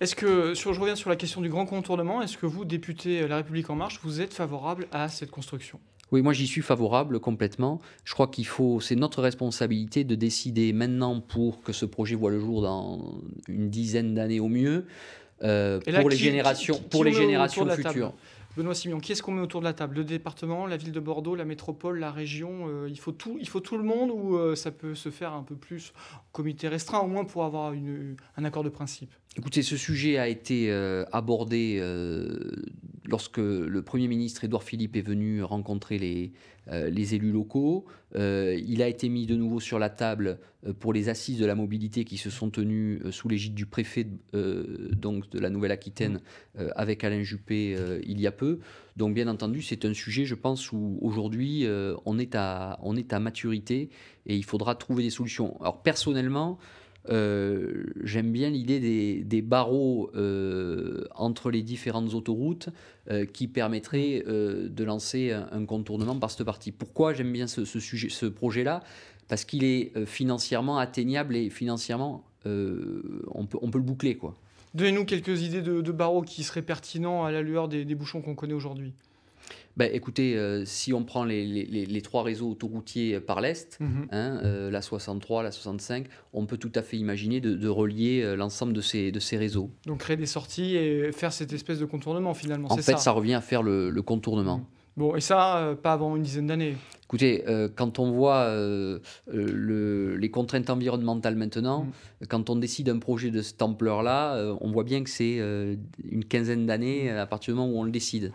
Est-ce que, sur, je reviens sur la question du grand contournement, est-ce que vous, député euh, La République En Marche, vous êtes favorable à cette construction oui, moi j'y suis favorable complètement. Je crois qu'il faut, c'est notre responsabilité de décider maintenant pour que ce projet voit le jour dans une dizaine d'années au mieux, pour, euh, générations, pour les générations futures. Benoît Simion, qui est-ce qu'on met autour de la table Le département, la ville de Bordeaux, la métropole, la région euh, il, faut tout, il faut tout le monde ou euh, ça peut se faire un peu plus en comité restreint, au moins pour avoir un accord de principe Écoutez, ce sujet a été euh, abordé lorsque le Premier ministre Édouard Philippe est venu rencontrer les, euh, élus locaux, euh, il a été mis de nouveau sur la table euh, pour les assises de la mobilité qui se sont tenues sous l'égide du préfet donc de la Nouvelle-Aquitaine mmh. avec Alain Juppé il y a peu. Donc bien entendu, c'est un sujet, je pense, où aujourd'hui on, est à, on est à maturité et il faudra trouver des solutions. Alors personnellement, euh, j'aime bien l'idée des, barreaux euh, entre les différentes autoroutes euh, qui permettraient de lancer un, contournement par cette partie. Pourquoi j'aime bien ce, projet-là Parce qu'il est financièrement atteignable et financièrement, on peut, le boucler. quoi. Donnez-nous quelques idées de, barreaux qui seraient pertinents à la lueur des bouchons qu'on connaît aujourd'hui. Ben, écoutez, euh, si on prend les, les, trois réseaux autoroutiers euh, par l'Est, mhm. hein, euh, la 63, la 65, on peut tout à fait imaginer de, relier l'ensemble de ces, de ces réseaux. Donc créer des sorties et faire cette espèce de contournement finalement. En fait, ça. revient à faire le, le contournement. Mhm. Bon, et ça, pas avant une dizaine d'années. Écoutez, quand on voit le, les contraintes environnementales maintenant, mhm. quand on décide un projet de cette ampleur-là, on voit bien que c'est une quinzaine d'années à partir du moment où on le décide.